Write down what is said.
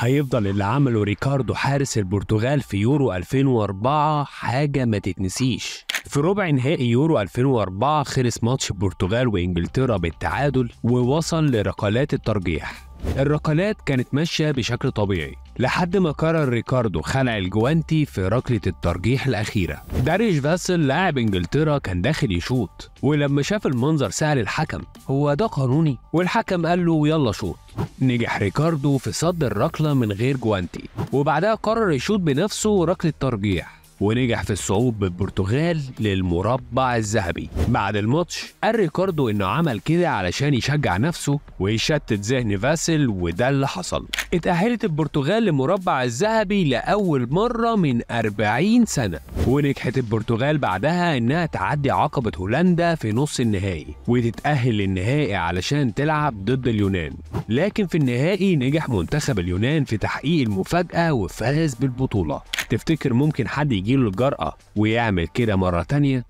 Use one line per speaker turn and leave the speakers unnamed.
هيفضل اللي عمله ريكاردو حارس البرتغال في يورو 2004 حاجة ما تتنسيش في ربع نهائي يورو 2004 خلص ماتش البرتغال وانجلترا بالتعادل ووصل لركلات الترجيح الركلات كانت ماشية بشكل طبيعي لحد ما قرر ريكاردو خلع الجوانتي في ركلة الترجيح الأخيرة داريش فاسل لاعب إنجلترا كان داخل يشوط ولما شاف المنظر سأل الحكم هو ده قانوني؟ والحكم قال له يلا شوط نجح ريكاردو في صد الركلة من غير جوانتي وبعدها قرر يشوط بنفسه ركلة ترجيح ونجح في الصعود بالبرتغال للمربع الذهبي بعد الماتش قال ريكاردو انه عمل كده علشان يشجع نفسه ويشتت ذهن فاسل وده اللي حصل اتأهلت البرتغال للمربع الذهبي لأول مرة من 40 سنة ونجحت البرتغال بعدها انها تعدي عقبة هولندا في نص النهائي وتتأهل للنهائي علشان تلعب ضد اليونان لكن في النهائي نجح منتخب اليونان في تحقيق المفاجأة وفاز بالبطولة تفتكر ممكن حد يجيله الجرأة ويعمل كده مرة تانية؟